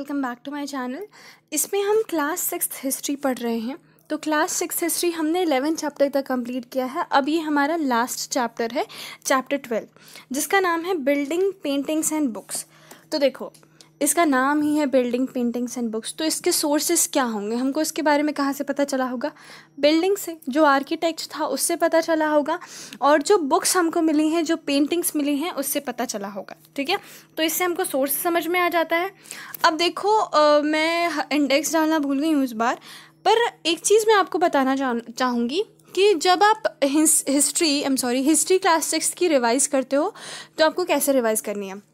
welcome back to my channel इसमें हम class six history पढ़ रहे हैं तो क्लास सिक्स हिस्ट्री हमने एलेवन चैप्टर तक कंप्लीट किया है अब ये हमारा लास्ट चैप्टर है चैप्टर ट्वेल्व जिसका नाम है बिल्डिंग पेंटिंग्स एंड बुक्स तो देखो इसका नाम ही है बिल्डिंग पेंटिंग्स एंड बुक्स तो इसके सोर्सेस क्या होंगे हमको इसके बारे में कहाँ से पता चला होगा बिल्डिंग से जो आर्किटेक्ट था उससे पता चला होगा और जो बुक्स हमको मिली हैं जो पेंटिंग्स मिली हैं उससे पता चला होगा ठीक है तो इससे हमको सोर्स समझ में आ जाता है अब देखो आ, मैं इंडेक्स डालना भूल गई हूँ इस बार पर एक चीज़ मैं आपको बताना चाहूँगी कि जब आप history I am sorry history class six की रिवाइज़ करते हो तो आपको कैसे रिवाइज़ करनी है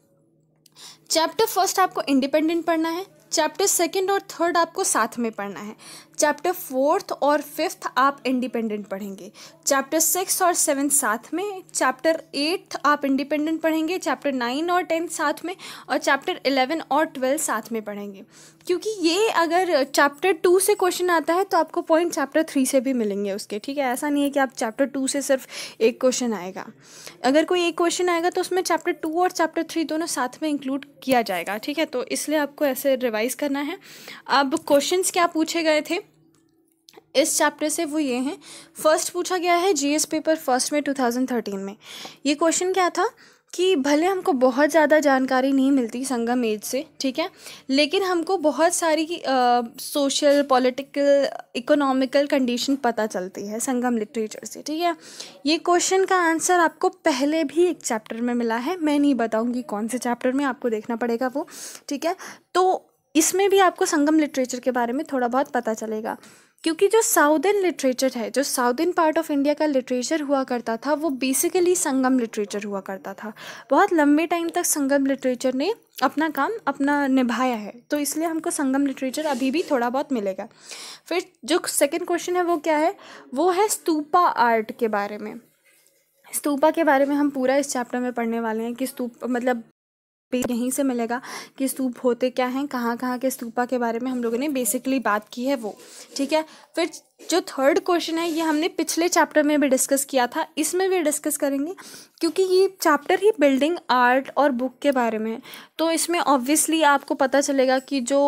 चैप्टर फर्स्ट आपको इंडिपेंडेंट पढ़ना है चैप्टर सेकंड और थर्ड आपको साथ में पढ़ना है चैप्टर फोर्थ और फिफ्थ आप इंडिपेंडेंट पढ़ेंगे चैप्टर सिक्स और सेवन साथ में चैप्टर एट्थ आप इंडिपेंडेंट पढ़ेंगे चैप्टर नाइन और टेंथ साथ में और चैप्टर इलेवन और ट्वेल्थ साथ में पढ़ेंगे क्योंकि ये अगर चैप्टर टू से क्वेश्चन आता है तो आपको पॉइंट चैप्टर थ्री से भी मिलेंगे उसके ठीक है ऐसा नहीं है कि आप चैप्टर टू से सिर्फ एक क्वेश्चन आएगा अगर कोई एक क्वेश्चन आएगा तो उसमें चैप्टर टू और चैप्टर थ्री दोनों साथ में इंक्लूड किया जाएगा ठीक है तो इसलिए आपको ऐसे रिवाइज़ करना है अब क्वेश्चंस क्या पूछे गए थे इस चैप्टर से वो ये हैं फर्स्ट पूछा गया है जीएस पेपर फर्स्ट में 2013 में ये क्वेश्चन क्या था कि भले हमको बहुत ज़्यादा जानकारी नहीं मिलती संगम एज से ठीक है लेकिन हमको बहुत सारी सोशल पॉलिटिकल इकोनॉमिकल कंडीशन पता चलती है संगम लिटरेचर से ठीक है ये क्वेश्चन का आंसर आपको पहले भी एक चैप्टर में मिला है मैं नहीं बताऊंगी कौन से चैप्टर में आपको देखना पड़ेगा वो ठीक है तो इसमें भी आपको संगम लिटरेचर के बारे में थोड़ा बहुत पता चलेगा क्योंकि जो साउदर्न लिटरेचर है जो साउदर्न पार्ट ऑफ इंडिया का लिटरेचर हुआ करता था वो बेसिकली संगम लिटरेचर हुआ करता था बहुत लंबे टाइम तक संगम लिटरेचर ने अपना काम अपना निभाया है तो इसलिए हमको संगम लिटरेचर अभी भी थोड़ा बहुत मिलेगा फिर जो सेकेंड क्वेश्चन है वो क्या है वो है स्तूपा आर्ट के बारे में स्तूपा के बारे में हम पूरा इस चैप्टर में पढ़ने वाले हैं कि स्तूप मतलब यहीं से मिलेगा कि स्तूप होते क्या हैं कहाँ कहाँ के स्तूपा के बारे में हम लोगों ने बेसिकली बात की है वो ठीक है फिर जो थर्ड क्वेश्चन है ये हमने पिछले चैप्टर में भी डिस्कस किया था इसमें भी डिस्कस करेंगे क्योंकि ये चैप्टर ही बिल्डिंग आर्ट और बुक के बारे में है तो इसमें ऑब्वियसली आपको पता चलेगा कि जो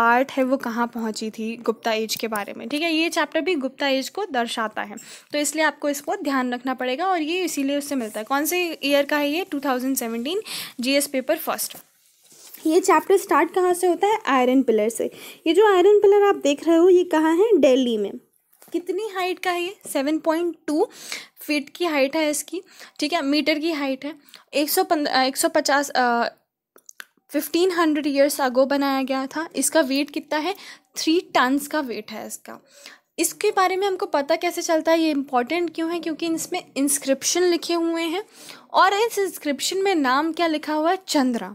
आर्ट है वो कहाँ पहुँची थी गुप्ता एज के बारे में ठीक है ये चैप्टर भी गुप्ता एज को दर्शाता है तो इसलिए आपको इसको ध्यान रखना पड़ेगा और ये इसीलिए उससे मिलता है कौन से ईयर का है ये two thousand seventeen G S paper first ये चैप्टर स्टार्ट कहाँ से होता है आयरन पिलर से ये जो आयरन पिलर आप देख रहे हो ये कहाँ है दिल्ली में कितनी हाइट का है ये सेवन पॉइंट टू फीट की हाइट है इसकी ठीक है मीटर की हाइट है एक सौ पंद्रह एक सौ पचास फिफ्टीन हंड्रेड ईयर्स अगो बनाया गया था इसका वेट कितना है थ्री टन्स का वेट है इसका इसके बारे में हमको पता कैसे चलता है ये इम्पॉर्टेंट क्यों है क्योंकि इसमें इंस्क्रिप्शन लिखे हुए हैं और इस इंस्क्रिप्शन में नाम क्या लिखा हुआ है चंद्रा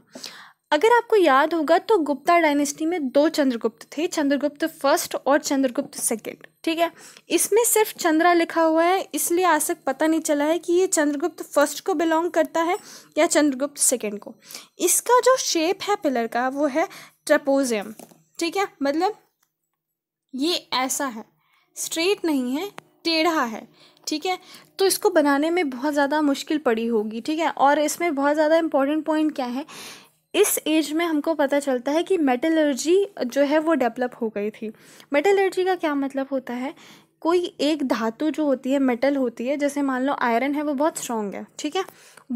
अगर आपको याद होगा तो गुप्ता डायनेस्टी में दो चंद्रगुप्त थे चंद्रगुप्त फर्स्ट और चंद्रगुप्त सेकंड ठीक है इसमें सिर्फ चंद्रा लिखा हुआ है इसलिए आज तक पता नहीं चला है कि ये चंद्रगुप्त फर्स्ट को बिलोंग करता है या चंद्रगुप्त सेकंड को इसका जो शेप है पिलर का वो है ट्रपोजियम ठीक है मतलब ये ऐसा है स्ट्रेट नहीं है टेढ़ा है ठीक है तो इसको बनाने में बहुत ज़्यादा मुश्किल पड़ी होगी ठीक है और इसमें बहुत ज़्यादा इम्पॉर्टेंट पॉइंट क्या है इस एज में हमको पता चलता है कि मेटलर्जी जो है वो डेवलप हो गई थी मेटलर्जी का क्या मतलब होता है कोई एक धातु जो होती है मेटल होती है जैसे मान लो आयरन है वो बहुत स्ट्रॉन्ग है ठीक है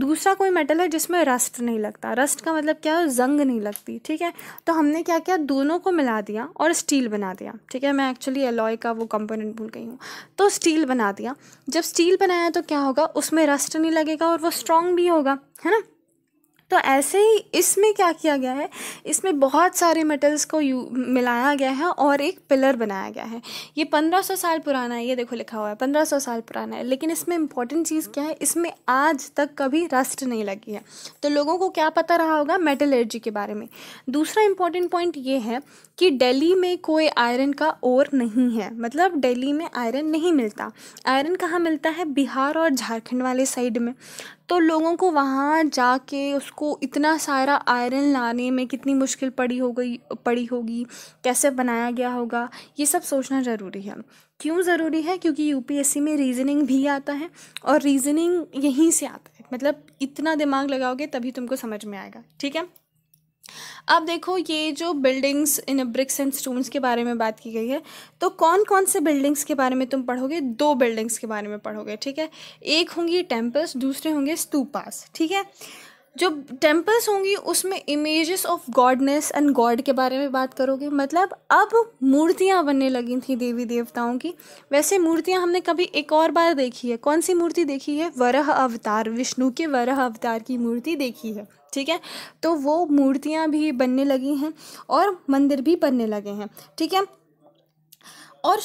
दूसरा कोई मेटल है जिसमें रस्ट नहीं लगता रस्ट का मतलब क्या है जंग नहीं लगती ठीक है तो हमने क्या किया दोनों को मिला दिया और स्टील बना दिया ठीक है मैं एक्चुअली एलॉय का वो कंपोनेंट भूल गई हूँ तो स्टील बना दिया जब स्टील बनाया तो क्या होगा उसमें रस्ट नहीं लगेगा और वो स्ट्रॉन्ग भी होगा है ना तो ऐसे ही इसमें क्या किया गया है इसमें बहुत सारे मेटल्स को यू मिलाया गया है और एक पिलर बनाया गया है ये पंद्रह सौ साल पुराना है ये देखो लिखा हुआ है पंद्रह सौ साल पुराना है लेकिन इसमें इंपॉर्टेंट चीज़ क्या है इसमें आज तक कभी रस्ट नहीं लगी है तो लोगों को क्या पता रहा होगा मेटलर्जी के बारे में दूसरा इंपॉर्टेंट पॉइंट ये है कि डेली में कोई आयरन का ओर नहीं है मतलब डेली में आयरन नहीं मिलता आयरन कहाँ मिलता है बिहार और झारखंड वाले साइड में तो लोगों को वहाँ जाके उसको इतना सारा आयरन लाने में कितनी मुश्किल पड़ी हो गई पड़ी होगी कैसे बनाया गया होगा ये सब सोचना ज़रूरी है क्यों ज़रूरी है क्योंकि यूपीएससी में रीजनिंग भी आता है और रीजनिंग यहीं से आता है मतलब इतना दिमाग लगाओगे तभी तुमको समझ में आएगा ठीक है अब देखो ये जो buildings in bricks and stones के बारे में बात की गई है तो कौन कौन से बिल्डिंग्स के बारे में तुम पढ़ोगे दो बिल्डिंग्स के बारे में पढ़ोगे ठीक है एक होंगी टेम्पल्स दूसरे होंगे स्तूपास ठीक है जो टेम्पल्स होंगी उसमें images of goddess and god के बारे में बात करोगे मतलब अब मूर्तियाँ बनने लगी थी देवी देवताओं की वैसे मूर्तियाँ हमने कभी एक और बार देखी है कौन सी मूर्ति देखी है वरह अवतार विष्णु के वरह अवतार की मूर्ति देखी है ठीक है तो वो मूर्तियाँ भी बनने लगी हैं और मंदिर भी बनने लगे हैं ठीक है और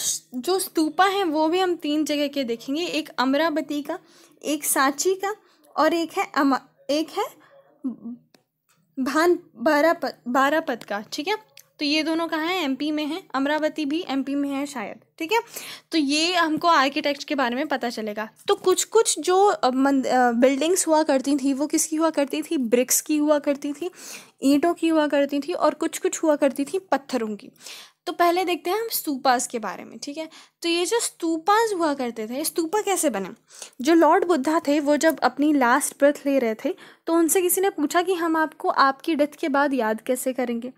जो स्तूपा हैं वो भी हम तीन जगह के देखेंगे एक अमरावती का एक सांची का और एक है अमा एक है भान बारापत बारापत का ठीक है तो ये दोनों कहाँ हैं एमपी में हैं अमरावती भी एमपी में है शायद ठीक है तो ये हमको आर्किटेक्ट के बारे में पता चलेगा तो कुछ कुछ जो बिल्डिंग्स हुआ करती थी वो किसकी हुआ करती थी ब्रिक्स की हुआ करती थी ईंटों की हुआ करती थी और कुछ कुछ हुआ करती थी पत्थरों की तो पहले देखते हैं हम स्तूपास के बारे में ठीक है तो ये जो स्तूपास हुआ करते थे स्तूपा कैसे बने जो लॉर्ड बुद्धा थे वो जब अपनी लास्ट ब्रथ ले रहे थे तो उनसे किसी ने पूछा कि हम आपको आपकी डेथ के बाद याद कैसे करेंगे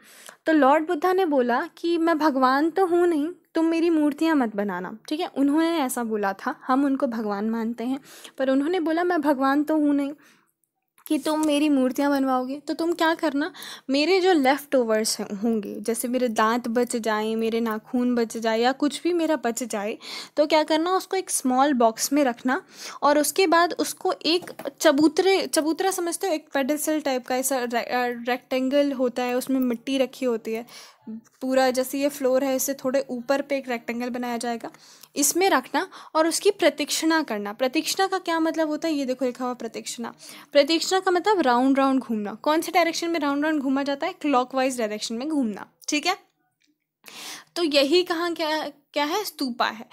तो लॉर्ड बुद्धा ने बोला कि मैं भगवान तो हूँ नहीं तुम मेरी मूर्तियाँ मत बनाना ठीक है उन्होंने ऐसा बोला था हम उनको भगवान मानते हैं पर उन्होंने बोला मैं भगवान तो हूँ नहीं कि तुम मेरी मूर्तियाँ बनवाओगे तो तुम क्या करना मेरे जो लेफ़्ट ओवर्स होंगे जैसे मेरे दांत बच जाए मेरे नाखून बच जाए या कुछ भी मेरा बच जाए तो क्या करना उसको एक स्मॉल बॉक्स में रखना और उसके बाद उसको एक चबूतरे चबूतरा समझते हो एक पेडिसल टाइप का ऐसा रेक्टेंगल होता है उसमें मिट्टी रखी होती है पूरा जैसे ये फ्लोर है इससे थोड़े ऊपर पे एक रेक्टेंगल बनाया जाएगा इसमें रखना और उसकी प्रतीक्षणा करना प्रतीक्षणा का क्या मतलब होता है ये देखो लिखा हुआ प्रतीक्षणा प्रतीक्षणा का मतलब राउंड राउंड घूमना कौन से डायरेक्शन में राउंड राउंड घूमा जाता है क्लॉकवाइज डायरेक्शन में घूमना ठीक है तो यही कहाँ क्या क्या है स्तूपा है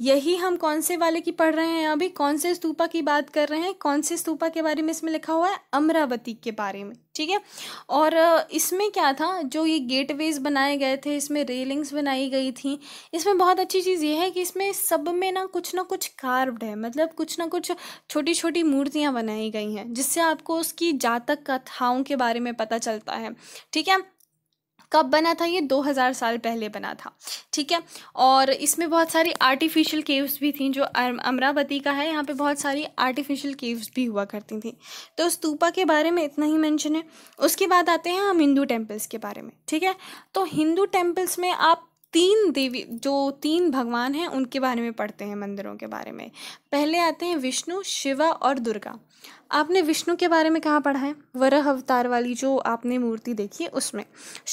यही हम कौन से वाले की पढ़ रहे हैं अभी कौन से स्तूपा की बात कर रहे हैं कौन से स्तूपा के बारे में इसमें लिखा हुआ है अमरावती के बारे में ठीक है और इसमें क्या था जो ये गेटवेज बनाए गए थे इसमें रेलिंग्स बनाई गई थी इसमें बहुत अच्छी चीज़ ये है कि इसमें सब में ना कुछ ना कुछ कार्व्ड है मतलब कुछ ना कुछ छोटी छोटी मूर्तियाँ बनाई गई हैं जिससे आपको उसकी जातक कथाओं के बारे में पता चलता है ठीक है कब बना था ये 2000 साल पहले बना था ठीक है और इसमें बहुत सारी आर्टिफिशियल केव्स भी थी जो अमरावती का है यहाँ पे बहुत सारी आर्टिफिशियल केव्स भी हुआ करती थी तो स्तूपा के बारे में इतना ही मेंशन है उसके बाद आते हैं हम हिंदू टेम्पल्स के बारे में ठीक है तो हिंदू टेम्पल्स में आप तीन देवी जो तीन भगवान हैं उनके बारे में पढ़ते हैं मंदिरों के बारे में पहले आते हैं विष्णु शिवा और दुर्गा आपने विष्णु के बारे में कहाँ पढ़ा है वरह अवतार वाली जो आपने मूर्ति देखी उसमें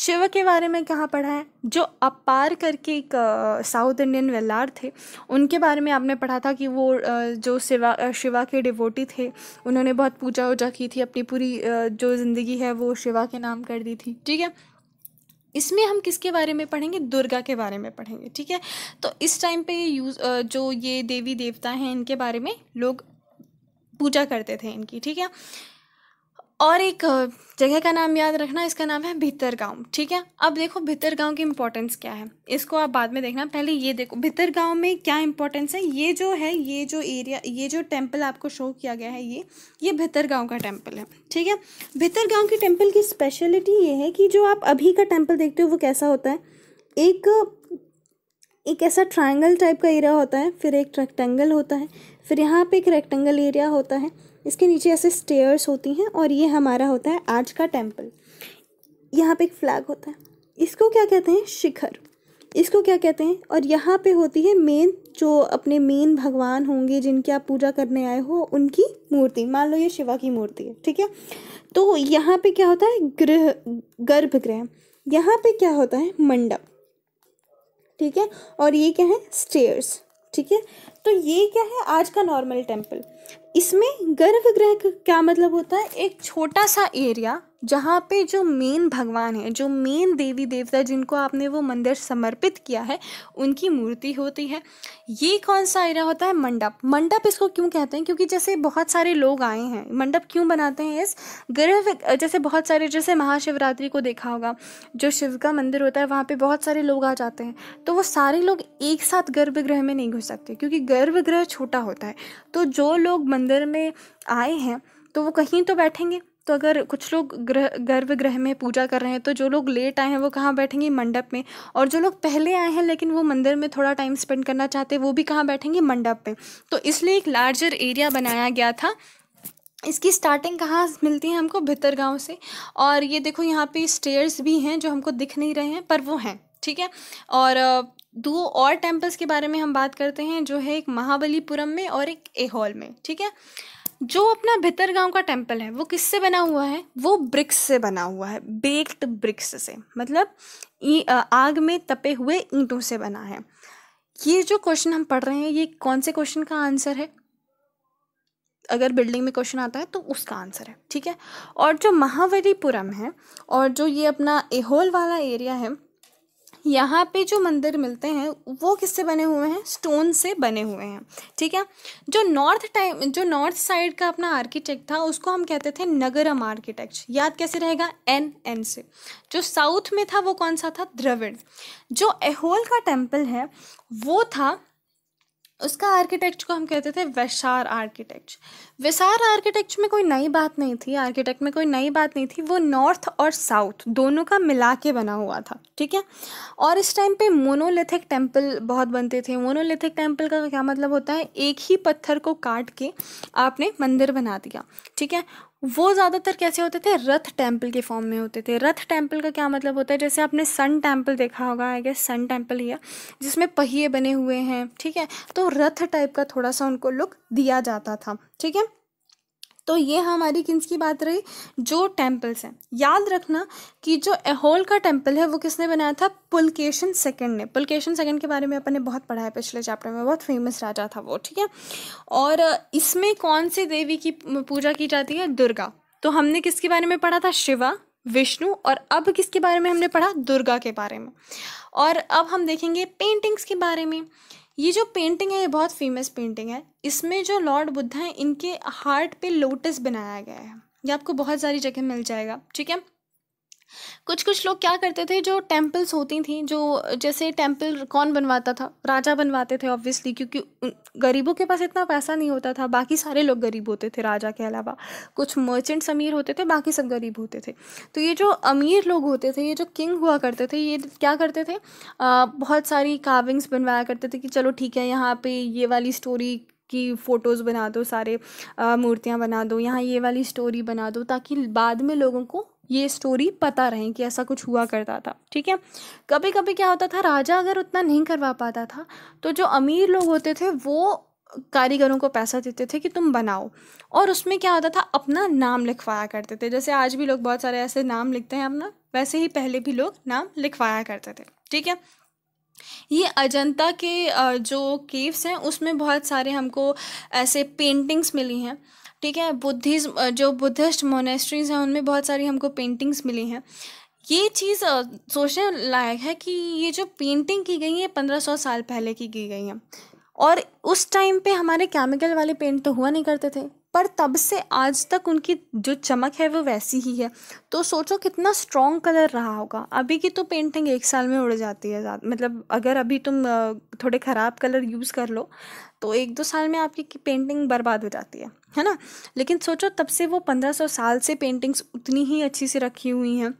शिव के बारे में कहाँ पढ़ा है जो अपार करके एक साउथ इंडियन वेल्लार थे उनके बारे में आपने पढ़ा था कि वो जो शिवा शिवा के डिवोटी थे उन्होंने बहुत पूजा वूजा की थी अपनी पूरी जो ज़िंदगी है वो शिवा के नाम कर दी थी ठीक है इसमें हम किसके बारे में पढ़ेंगे दुर्गा के बारे में पढ़ेंगे ठीक है तो इस टाइम पे यूज जो ये देवी देवता हैं इनके बारे में लोग पूजा करते थे इनकी ठीक है और एक जगह का नाम याद रखना इसका नाम है भीतर गाँव ठीक है अब देखो भीतर गाँव की इम्पोर्टेंस क्या है इसको आप बाद में देखना पहले ये देखो भीतर गाँव में क्या इम्पोर्टेंस है ये जो है ये जो एरिया ये जो टेम्पल आपको शो किया गया है ये ये भीतर गाँव का टेम्पल है ठीक है भीतर गाँव के टेम्पल की स्पेशलिटी ये है कि जो आप अभी का टेम्पल देखते हो वो कैसा होता है एक एक ऐसा ट्राइंगल टाइप का एरिया होता है फिर एक रेक्टेंगल होता है फिर यहाँ पे एक रेक्टेंगल एरिया होता है इसके नीचे ऐसे स्टेयर्स होती हैं और ये हमारा होता है आज का टेम्पल यहाँ पे एक फ्लैग होता है इसको क्या कहते हैं शिखर इसको क्या कहते हैं और यहाँ पे होती है मेन जो अपने मेन भगवान होंगे जिनकी आप पूजा करने आए हो उनकी मूर्ति मान लो ये शिवा की मूर्ति है ठीक है तो यहाँ पे क्या होता है गृह गर्भगृह यहाँ पे क्या होता है मंडप ठीक है और ये क्या है स्टेयर्स ठीक है तो ये क्या है आज का नॉर्मल टेम्पल इसमें गर्भगृह का क्या मतलब होता है एक छोटा सा एरिया जहाँ पे जो मेन भगवान है जो मेन देवी देवता जिनको आपने वो मंदिर समर्पित किया है उनकी मूर्ति होती है ये कौन सा एरिया होता है मंडप मंडप इसको क्यों कहते हैं क्योंकि जैसे बहुत सारे लोग आए हैं मंडप क्यों बनाते हैं इस गर्भ जैसे बहुत सारे जैसे महाशिवरात्रि को देखा होगा जो शिव का मंदिर होता है वहाँ पर बहुत सारे लोग आ जाते हैं तो वो सारे लोग एक साथ गर्भगृह में नहीं घुस सकते क्योंकि गर्भगृह छोटा होता है तो जो लोग मंदिर में आए हैं तो वो कहीं तो बैठेंगे तो अगर कुछ लोग ग्रह गर्भगृह में पूजा कर रहे हैं तो जो लोग लेट आए हैं वो कहाँ बैठेंगे मंडप में और जो लोग पहले आए हैं लेकिन वो मंदिर में थोड़ा टाइम स्पेंड करना चाहते हैं वो भी कहाँ बैठेंगे मंडप में तो इसलिए एक लार्जर एरिया बनाया गया था इसकी स्टार्टिंग कहाँ मिलती है हमको भितर गाँव से और ये देखो यहाँ पे स्टेयर्स भी हैं जो हमको दिख नहीं रहे हैं पर वो हैं ठीक है और दो और टेम्पल्स के बारे में हम बात करते हैं जो है एक महाबलीपुरम में और एक एहोल में ठीक है जो अपना भितर गांव का टेम्पल है वो किससे बना हुआ है वो ब्रिक्स से बना हुआ है बेक्ड ब्रिक्स से मतलब आग में तपे हुए ईंटों से बना है ये जो क्वेश्चन हम पढ़ रहे हैं ये कौन से क्वेश्चन का आंसर है अगर बिल्डिंग में क्वेश्चन आता है तो उसका आंसर है ठीक है और जो महावलीपुरम है और जो ये अपना एहोल वाला एरिया है यहाँ पे जो मंदिर मिलते हैं वो किससे बने हुए हैं स्टोन से बने हुए हैं ठीक है जो नॉर्थ टाइम जो नॉर्थ साइड का अपना आर्किटेक्ट था उसको हम कहते थे नगरम आर्किटेक्ट याद कैसे रहेगा एन एन से जो साउथ में था वो कौन सा था द्रविड़ जो एहोल का टेम्पल है वो था उसका आर्किटेक्ट को हम कहते थे वैशार आर्किटेक्ट वैसार आर्किटेक्ट में कोई नई बात नहीं थी आर्किटेक्ट में कोई नई बात नहीं थी वो नॉर्थ और साउथ दोनों का मिला के बना हुआ था ठीक है और इस टाइम पे मोनोलिथिक टेम्पल बहुत बनते थे मोनोलिथिक टेम्पल का क्या मतलब होता है एक ही पत्थर को काट के आपने मंदिर बना दिया ठीक है वो ज़्यादातर कैसे होते थे रथ टेम्पल के फॉर्म में होते थे रथ टेम्पल का क्या मतलब होता है जैसे आपने सन टेम्पल देखा होगा आई गेस सन टेम्पल ही जिसमें पहिए बने हुए हैं ठीक है तो रथ टाइप का थोड़ा सा उनको लुक दिया जाता था ठीक है तो ये हमारी किन्स की बात रही जो टेम्पल्स हैं याद रखना कि जो एहोल का टेम्पल है वो किसने बनाया था पुलकेशन सेकेंड ने पुलकेशन सेकेंड के बारे में अपन ने बहुत पढ़ा है पिछले चैप्टर में बहुत फेमस राजा था वो ठीक है और इसमें कौन सी देवी की पूजा की जाती है दुर्गा तो हमने किसके बारे में पढ़ा था शिवा विष्णु और अब किसके बारे में हमने पढ़ा दुर्गा के बारे में और अब हम देखेंगे पेंटिंग्स के बारे में ये जो पेंटिंग है ये बहुत फेमस पेंटिंग है इसमें जो लॉर्ड बुद्धा हैं इनके हार्ट पे लोटस बनाया गया है ये आपको बहुत सारी जगह मिल जाएगा ठीक है कुछ कुछ लोग क्या करते थे जो टेम्पल्स होती थी जो जैसे टेम्पल कौन बनवाता था राजा बनवाते थे ऑब्वियसली क्योंकि गरीबों के पास इतना पैसा नहीं होता था बाकी सारे लोग गरीब होते थे राजा के अलावा कुछ मर्चेंट्स अमीर होते थे बाकी सब गरीब होते थे तो ये जो अमीर लोग होते थे ये जो किंग हुआ करते थे ये क्या करते थे आ, बहुत सारी कार्विंग्स बनवाया करते थे कि चलो ठीक है यहाँ पे ये वाली स्टोरी की फ़ोटोज़ बना दो सारे मूर्तियाँ बना दो यहाँ ये वाली स्टोरी बना दो ताकि बाद में लोगों को ये स्टोरी पता रहे कि ऐसा कुछ हुआ करता था ठीक है कभी कभी क्या होता था राजा अगर उतना नहीं करवा पाता था तो जो अमीर लोग होते थे वो कारीगरों को पैसा देते थे कि तुम बनाओ और उसमें क्या होता था अपना नाम लिखवाया करते थे जैसे आज भी लोग बहुत सारे ऐसे नाम लिखते हैं अपना वैसे ही पहले भी लोग नाम लिखवाया करते थे ठीक है ये अजंता के जो केव्स हैं उसमें बहुत सारे हमको ऐसे पेंटिंग्स मिली हैं ठीक है बुद्धिज़्म जो बुद्धिस्ट मोनेस्ट्रीज़ हैं उनमें बहुत सारी हमको पेंटिंग्स मिली हैं ये चीज़ सोचने लायक है कि ये जो पेंटिंग की गई है पंद्रह सौ साल पहले की की गई है और उस टाइम पे हमारे केमिकल वाले पेंट तो हुआ नहीं करते थे पर तब से आज तक उनकी जो चमक है वो वैसी ही है तो सोचो कितना स्ट्रॉन्ग कलर रहा होगा अभी की तो पेंटिंग एक साल में उड़ जाती है मतलब अगर अभी तुम थोड़े ख़राब कलर यूज़ कर लो तो एक दो साल में आपकी पेंटिंग बर्बाद हो जाती है है ना लेकिन सोचो तब से वो पंद्रह सौ साल से पेंटिंग्स उतनी ही अच्छी से रखी हुई हैं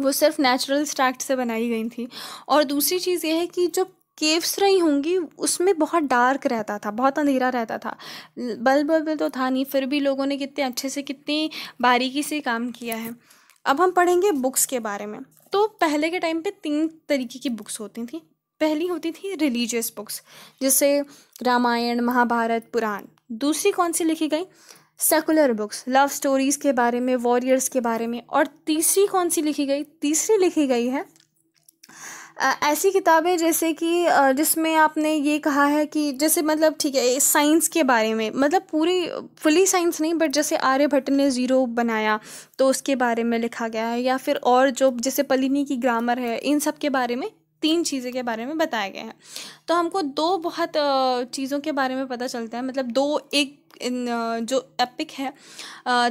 वो सिर्फ नेचुरल स्टैक्ट से बनाई गई थी और दूसरी चीज़ ये है कि जो केव्स रही होंगी उसमें बहुत डार्क रहता था बहुत अंधेरा रहता था बल्ब बल्ब तो था नहीं फिर भी लोगों ने कितने अच्छे से कितनी बारीकी से काम किया है अब हम पढ़ेंगे बुक्स के बारे में तो पहले के टाइम पे तीन तरीके की बुक्स होती थी पहली होती थी रिलीजियस बुक्स जैसे रामायण महाभारत पुराण दूसरी कौन सी लिखी गई सेकुलर बुक्स लव स्टोरीज़ के बारे में वॉरियर्स के बारे में और तीसरी कौन सी लिखी गई तीसरी लिखी गई है ऐसी किताबें जैसे कि जिसमें आपने ये कहा है कि जैसे मतलब ठीक है साइंस के बारे में मतलब पूरी फुली साइंस नहीं बट जैसे आर्यभट्ट ने ज़ीरो बनाया तो उसके बारे में लिखा गया है या फिर और जो जैसे पलिनी की ग्रामर है इन सब के बारे में तीन चीज़ें के बारे में बताया गया है तो हमको दो बहुत चीज़ों के बारे में पता चलता है मतलब दो एक इन जो एपिक है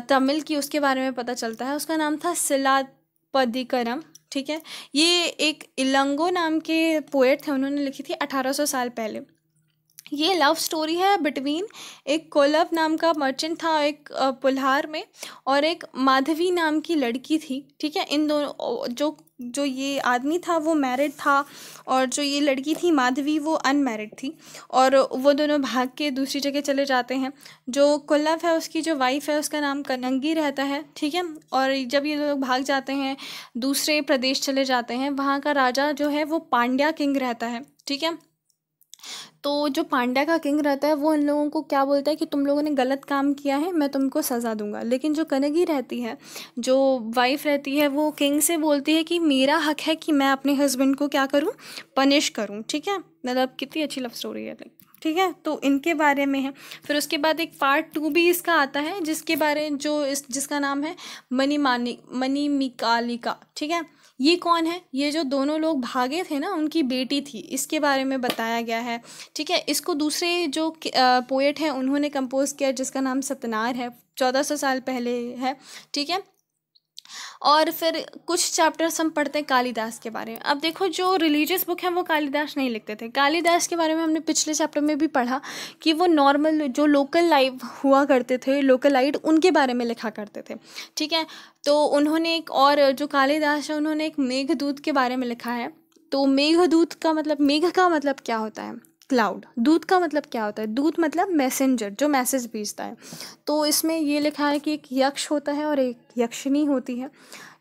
तमिल की उसके बारे में पता चलता है उसका नाम था सिलापदिकरम ठीक है ये एक इलंगो नाम के पोएट थे उन्होंने लिखी थी 1800 साल पहले ये लव स्टोरी है बिटवीन एक कोलब नाम का मर्चेंट था एक पुल्हार में और एक माधवी नाम की लड़की थी ठीक है इन दोनों जो जो ये आदमी था वो मैरिड था और जो ये लड़की थी माधवी वो अनमैरिड थी और वो दोनों भाग के दूसरी जगह चले जाते हैं जो कुल्लव है उसकी जो वाइफ है उसका नाम कनंगी रहता है ठीक है और जब ये लोग भाग जाते हैं दूसरे प्रदेश चले जाते हैं वहाँ का राजा जो है वो पांड्या किंग रहता है ठीक है तो जो पांड्या का किंग रहता है वो इन लोगों को क्या बोलता है कि तुम लोगों ने गलत काम किया है मैं तुमको सज़ा दूंगा लेकिन जो कनगी रहती है जो वाइफ रहती है वो किंग से बोलती है कि मेरा हक है कि मैं अपने हस्बैंड को क्या करूँ पनिश करूँ ठीक है मतलब कितनी अच्छी लव स्टोरी है तो, ठीक है तो इनके बारे में है फिर उसके बाद एक पार्ट टू भी इसका आता है जिसके बारे जो इस जिसका नाम है मनी मानी मनी मिकालिका ठीक है ये कौन है ये जो दोनों लोग भागे थे ना उनकी बेटी थी इसके बारे में बताया गया है ठीक है इसको दूसरे जो पोएट हैं उन्होंने कंपोज़ किया जिसका नाम सतनार है चौदह सौ साल पहले है ठीक है और फिर कुछ चैप्टर्स हम पढ़ते हैं कालिदास के बारे में अब देखो जो रिलीजियस बुक है वो कालिदास नहीं लिखते थे कालिदास के बारे में हमने पिछले चैप्टर में भी पढ़ा कि वो नॉर्मल जो लोकल लाइव हुआ करते थे लोकल लाइट उनके बारे में लिखा करते थे ठीक है तो उन्होंने एक और जो कालिदास है उन्होंने एक मेघदूत के बारे में लिखा है तो मेघदूत का मतलब मेघ का मतलब क्या होता है क्लाउड दूध का मतलब क्या होता है दूध मतलब मैसेंजर जो मैसेज भेजता है तो इसमें ये लिखा है कि एक यक्ष होता है और एक यक्षिणी होती है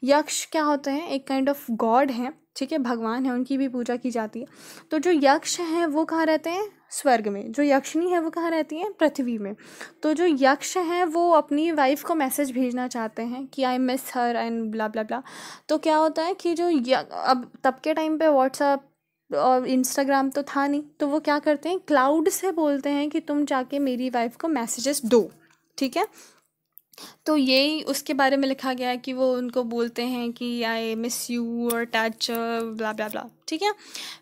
यक्ष क्या होते हैं एक काइंड ऑफ गॉड है ठीक है भगवान है उनकी भी पूजा की जाती है तो जो यक्ष हैं वो कहाँ रहते हैं स्वर्ग में जो यक्षिणी है वो कहाँ रहती हैं पृथ्वी में तो जो यक्ष हैं वो अपनी वाइफ को मैसेज भेजना चाहते हैं कि I miss her and blah blah ब्ला तो क्या होता है कि जो अब तब के टाइम पे व्हाट्सअप और इंस्टाग्राम तो था नहीं तो वो क्या करते हैं क्लाउड से बोलते हैं कि तुम जाके मेरी वाइफ को मैसेजेस दो ठीक है तो यही उसके बारे में लिखा गया है कि वो उनको बोलते हैं कि आई मिस यू और टच ब्ला ब्ला ब्ला ठीक है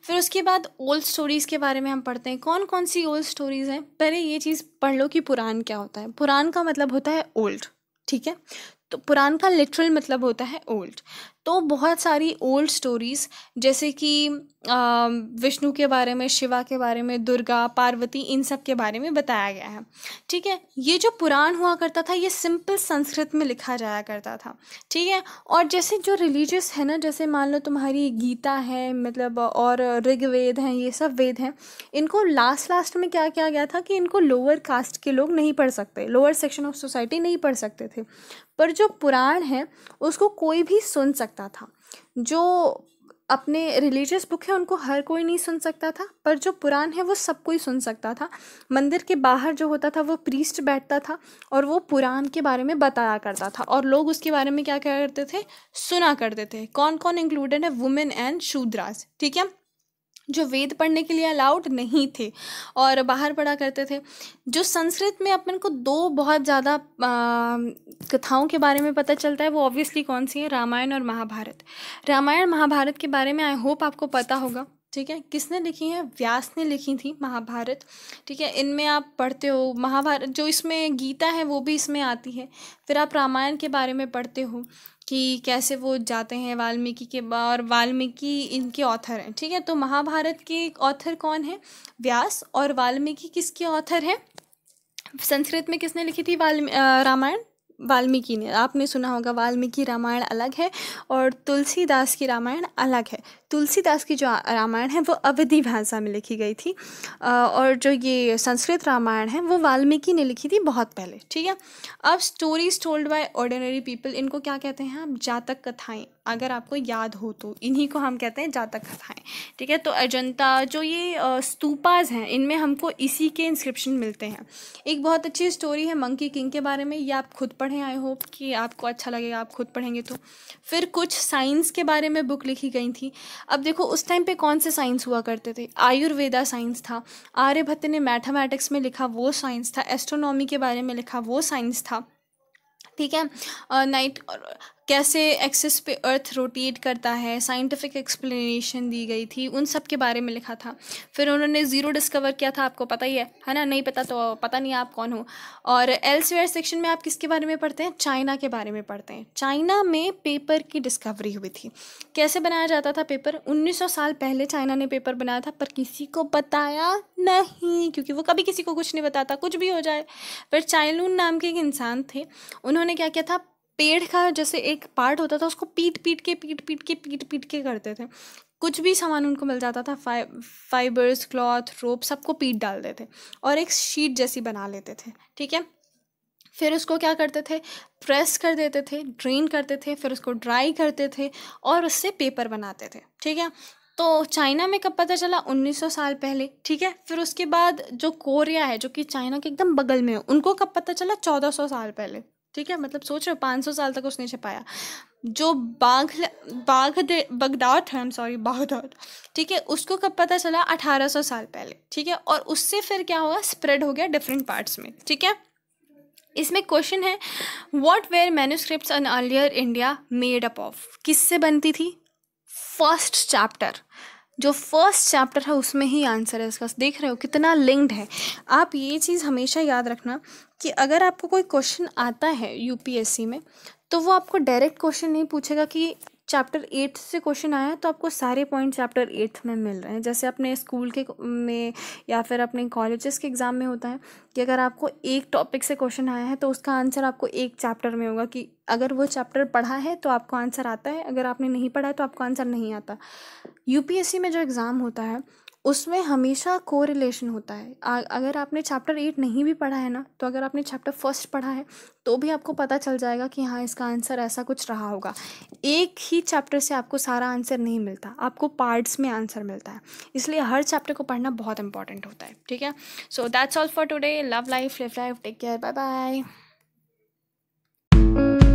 फिर उसके बाद ओल्ड स्टोरीज़ के बारे में हम पढ़ते हैं कौन कौन सी ओल्ड स्टोरीज़ हैं पहले ये चीज़ पढ़ लो कि पुरान क्या होता है पुरान का मतलब होता है ओल्ड ठीक है तो पुरान का लिटरल मतलब होता है ओल्ड तो बहुत सारी ओल्ड स्टोरीज़ जैसे कि विष्णु के बारे में शिवा के बारे में दुर्गा पार्वती इन सब के बारे में बताया गया है ठीक है ये जो पुराण हुआ करता था ये सिंपल संस्कृत में लिखा जाया करता था ठीक है और जैसे जो रिलीजियस है ना जैसे मान लो तुम्हारी गीता है मतलब और ऋग्वेद हैं ये सब वेद हैं इनको लास्ट लास्ट में क्या किया गया था कि इनको लोअर कास्ट के लोग नहीं पढ़ सकते लोअर सेक्शन ऑफ सोसाइटी नहीं पढ़ सकते थे पर जो पुराण है उसको कोई भी सुन सकता सकता था जो अपने रिलीजियस बुक है उनको हर कोई नहीं सुन सकता था पर जो पुराण है वो सब कोई सुन सकता था मंदिर के बाहर जो होता था वो प्रीस्ट बैठता था और वो पुराण के बारे में बताया करता था और लोग उसके बारे में क्या करते थे सुना करते थे कौन कौन इंक्लूडेड है वुमेन एंड शूद्रास ठीक है जो वेद पढ़ने के लिए अलाउड नहीं थे और बाहर पढ़ा करते थे जो संस्कृत में अपन को दो बहुत ज़्यादा कथाओं के बारे में पता चलता है वो ऑब्वियसली कौन सी है रामायण और महाभारत रामायण महाभारत के बारे में आई होप आपको पता होगा ठीक है किसने लिखी है व्यास ने लिखी थी महाभारत ठीक है इनमें आप पढ़ते हो महाभारत जो इसमें गीता है वो भी इसमें आती है फिर आप रामायण के बारे में पढ़ते हो कि कैसे वो जाते हैं वाल्मीकि के और वाल्मीकि इनके ऑथर हैं ठीक है तो महाभारत के ऑथर कौन है व्यास और वाल्मीकि किसके ऑथर हैं संस्कृत में किसने लिखी थी वाल्मी रामायण वाल्मीकि ने आपने सुना होगा वाल्मीकि रामायण अलग है और तुलसीदास की रामायण अलग है तुलसीदास की जो रामायण है वो अवधि भाषा में लिखी गई थी और जो ये संस्कृत रामायण है वो वाल्मीकि ने लिखी थी बहुत पहले ठीक है अब stories told by ordinary people इनको क्या कहते हैं आप जातक कथाएँ अगर आपको याद हो तो इन्हीं को हम कहते हैं जातक कथाएँ ठीक है तो अजंता जो ये स्तूपाज हैं इनमें हमको इसी के इंस्क्रिप्शन मिलते हैं एक बहुत अच्छी स्टोरी है मंकी किंग के बारे में ये आप खुद पढ़ें आई होप कि आपको अच्छा लगेगा आप खुद पढ़ेंगे तो फिर कुछ साइंस के बारे में बुक लिखी गई थी अब देखो उस टाइम पर कौन से साइंस हुआ करते थे आयुर्वेदा साइंस था आर्यभट्ट ने मैथमेटिक्स में लिखा वो साइंस था एस्ट्रोनॉमी के बारे में लिखा वो साइंस था ठीक है नाइट कैसे एक्सेस पे अर्थ रोटेट करता है साइंटिफिक एक्सप्लेनेशन दी गई थी उन सब के बारे में लिखा था फिर उन्होंने ज़ीरो डिस्कवर किया था आपको पता ही है है ना नहीं पता तो पता नहीं आप कौन हो और एल्सवेयर सेक्शन में आप किसके बारे में पढ़ते हैं चाइना के बारे में पढ़ते हैं चाइना में पेपर की डिस्कवरी हुई थी कैसे बनाया जाता था पेपर उन्नीस साल पहले चाइना ने पेपर बनाया था पर किसी को बताया नहीं क्योंकि वो कभी किसी को कुछ नहीं बताता कुछ भी हो जाए फिर चाइलून नाम के एक इंसान थे उन्होंने क्या किया था पेड़ का जैसे एक पार्ट होता था उसको पीट पीट के पीट पीट के पीट पीट के करते थे कुछ भी सामान उनको मिल जाता था फाइ फाइबर्स क्लॉथ रोप सबको पीट डालते थे और एक शीट जैसी बना लेते थे ठीक है फिर उसको क्या करते थे प्रेस कर देते थे ड्रेन करते थे फिर उसको ड्राई करते थे और उससे पेपर बनाते थे ठीक है तो चाइना में कब पता चला 1900 साल पहले ठीक है फिर उसके बाद जो कोरिया है जो कि चाइना के एकदम बगल में है उनको कब पता चला 1400 साल पहले ठीक है मतलब सोच रहे हो पाँच सौ साल तक उसने छिपाया जो बाघ बाघ बगदाद है सॉरी बागदाद ठीक है उसको कब पता चला अठारह सौ साल पहले ठीक है और उससे फिर क्या हुआ स्प्रेड हो गया डिफरेंट पार्ट्स में ठीक है इसमें क्वेश्चन है what were manuscript in earlier India made up of किससे बनती थी फर्स्ट चैप्टर जो फर्स्ट चैप्टर है उसमें ही आंसर है इसका देख रहे हो कितना लिंक्ड है आप ये चीज़ हमेशा याद रखना कि अगर आपको कोई क्वेश्चन आता है यूपीएससी में तो वो आपको डायरेक्ट क्वेश्चन नहीं पूछेगा कि चैप्टर एट से क्वेश्चन आया तो आपको सारे पॉइंट चैप्टर एट्थ में मिल रहे हैं जैसे अपने स्कूल के में या फिर अपने कॉलेजेस के एग्ज़ाम में होता है कि अगर आपको एक टॉपिक से क्वेश्चन आया है तो उसका आंसर आपको एक चैप्टर में होगा कि अगर वो चैप्टर पढ़ा है तो आपको आंसर आता है अगर आपने नहीं पढ़ा है तो आपको आंसर नहीं आता यू में जो एग्ज़ाम होता है उसमें हमेशा को रिलेशन होता है अगर आपने चैप्टर एट नहीं भी पढ़ा है ना तो अगर आपने चैप्टर फर्स्ट पढ़ा है तो भी आपको पता चल जाएगा कि हाँ इसका आंसर ऐसा कुछ रहा होगा एक ही चैप्टर से आपको सारा आंसर नहीं मिलता आपको पार्ट्स में आंसर मिलता है इसलिए हर चैप्टर को पढ़ना बहुत इंपॉर्टेंट होता है ठीक है so that's all for today love life live life take care bye bye